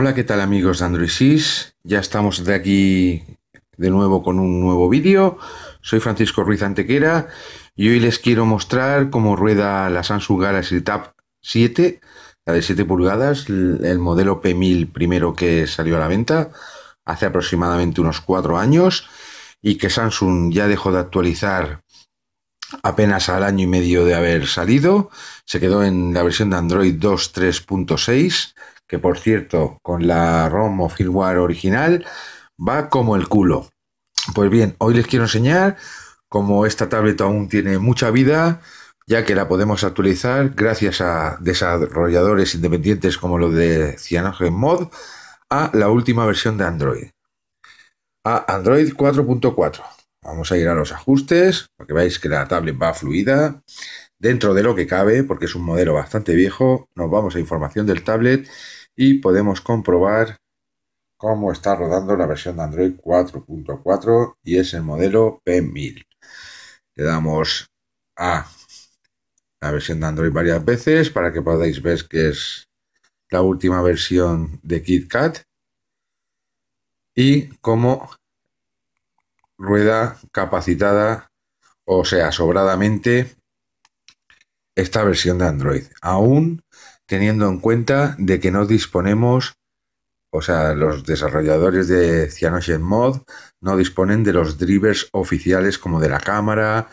Hola, ¿qué tal amigos de Android 6? Ya estamos de aquí de nuevo con un nuevo vídeo. Soy Francisco Ruiz Antequera y hoy les quiero mostrar cómo rueda la Samsung Galaxy Tab 7, la de 7 pulgadas, el modelo P1000 primero que salió a la venta hace aproximadamente unos 4 años y que Samsung ya dejó de actualizar apenas al año y medio de haber salido. Se quedó en la versión de Android 2.3.6 que por cierto, con la ROM o firmware original, va como el culo. Pues bien, hoy les quiero enseñar cómo esta tablet aún tiene mucha vida, ya que la podemos actualizar gracias a desarrolladores independientes como los de CyanogenMod a la última versión de Android, a Android 4.4. Vamos a ir a los ajustes para que veáis que la tablet va fluida. Dentro de lo que cabe, porque es un modelo bastante viejo, nos vamos a información del tablet y podemos comprobar cómo está rodando la versión de Android 4.4 y es el modelo P1000. Le damos a la versión de Android varias veces para que podáis ver que es la última versión de KitKat y cómo rueda capacitada, o sea, sobradamente esta versión de Android, aún teniendo en cuenta de que no disponemos, o sea, los desarrolladores de CyanogenMod no disponen de los drivers oficiales como de la cámara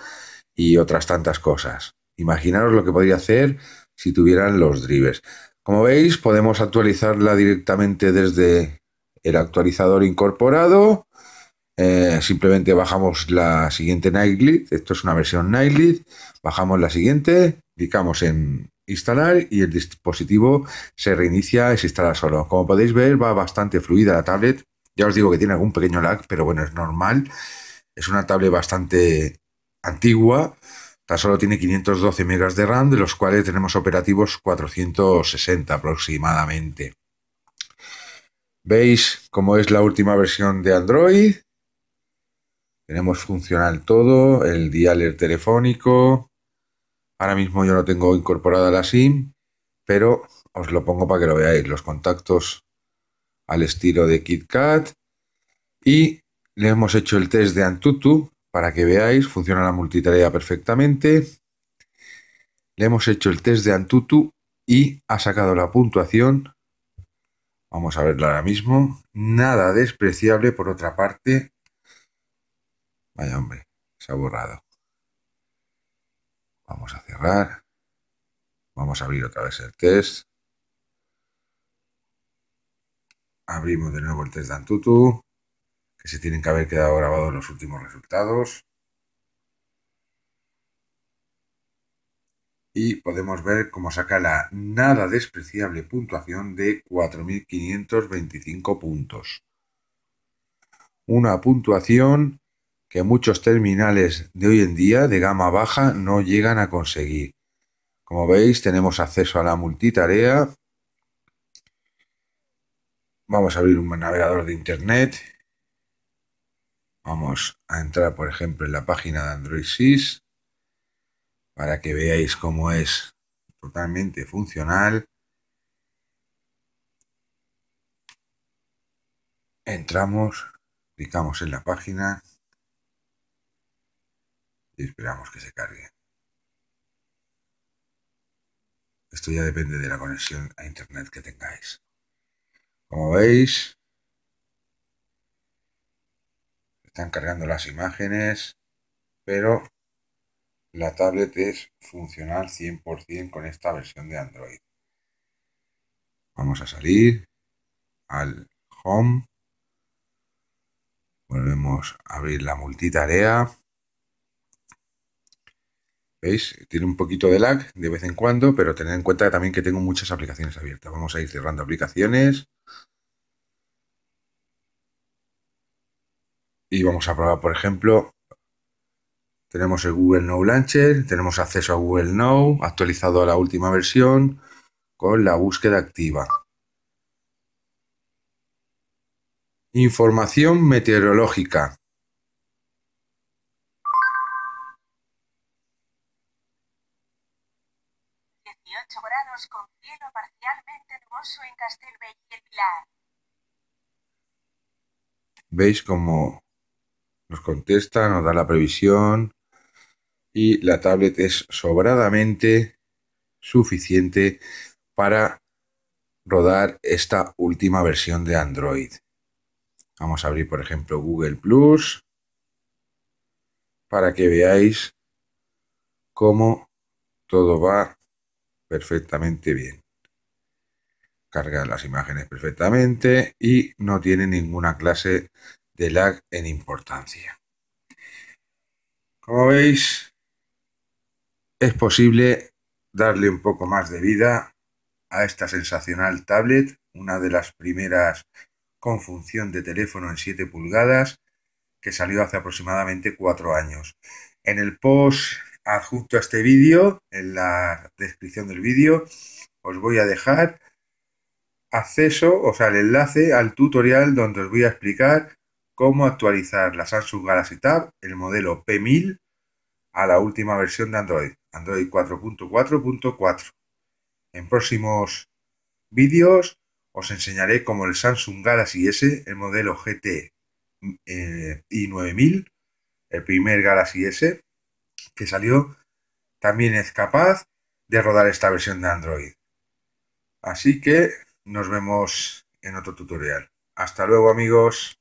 y otras tantas cosas. Imaginaros lo que podría hacer si tuvieran los drivers. Como veis, podemos actualizarla directamente desde el actualizador incorporado eh, simplemente bajamos la siguiente Nightly, esto es una versión Nightly, bajamos la siguiente, clicamos en instalar y el dispositivo se reinicia y se instala solo. Como podéis ver va bastante fluida la tablet, ya os digo que tiene algún pequeño lag, pero bueno, es normal, es una tablet bastante antigua, tan solo tiene 512 megas de RAM, de los cuales tenemos operativos 460 aproximadamente. Veis cómo es la última versión de Android, tenemos funcional todo, el dialer telefónico. Ahora mismo yo no tengo incorporada la SIM, pero os lo pongo para que lo veáis. Los contactos al estilo de KitKat. Y le hemos hecho el test de Antutu para que veáis, funciona la multitarea perfectamente. Le hemos hecho el test de Antutu y ha sacado la puntuación. Vamos a verla ahora mismo. Nada despreciable por otra parte. Vaya hombre, se ha borrado. Vamos a cerrar. Vamos a abrir otra vez el test. Abrimos de nuevo el test de Antutu, que se tienen que haber quedado grabados los últimos resultados. y podemos ver cómo saca la nada despreciable puntuación de 4.525 puntos. Una puntuación que muchos terminales de hoy en día de gama baja no llegan a conseguir. Como veis, tenemos acceso a la multitarea. Vamos a abrir un navegador de Internet. Vamos a entrar, por ejemplo, en la página de Android 6 para que veáis cómo es totalmente funcional. Entramos, clicamos en la página, y esperamos que se cargue. Esto ya depende de la conexión a internet que tengáis. Como veis, están cargando las imágenes, pero la tablet es funcional 100% con esta versión de Android. Vamos a salir al Home. Volvemos a abrir la multitarea. ¿Veis? Tiene un poquito de lag de vez en cuando, pero tened en cuenta también que tengo muchas aplicaciones abiertas. Vamos a ir cerrando aplicaciones. Y vamos a probar, por ejemplo, tenemos el Google Now Launcher, tenemos acceso a Google Now, actualizado a la última versión, con la búsqueda activa. Información meteorológica. con parcialmente hermoso en Castelbell y ¿Veis cómo nos contesta, nos da la previsión? Y la tablet es sobradamente suficiente para rodar esta última versión de Android. Vamos a abrir, por ejemplo, Google Plus para que veáis cómo todo va perfectamente bien. Carga las imágenes perfectamente y no tiene ninguna clase de lag en importancia. Como veis, es posible darle un poco más de vida a esta sensacional tablet, una de las primeras con función de teléfono en 7 pulgadas que salió hace aproximadamente cuatro años. En el post adjunto a este vídeo, en la descripción del vídeo, os voy a dejar acceso, o sea, el enlace al tutorial donde os voy a explicar cómo actualizar la Samsung Galaxy Tab, el modelo P1000, a la última versión de Android, Android 4.4.4. En próximos vídeos os enseñaré cómo el Samsung Galaxy S, el modelo GT eh, i9000, el primer Galaxy S, que salió también es capaz de rodar esta versión de Android. Así que nos vemos en otro tutorial. Hasta luego amigos.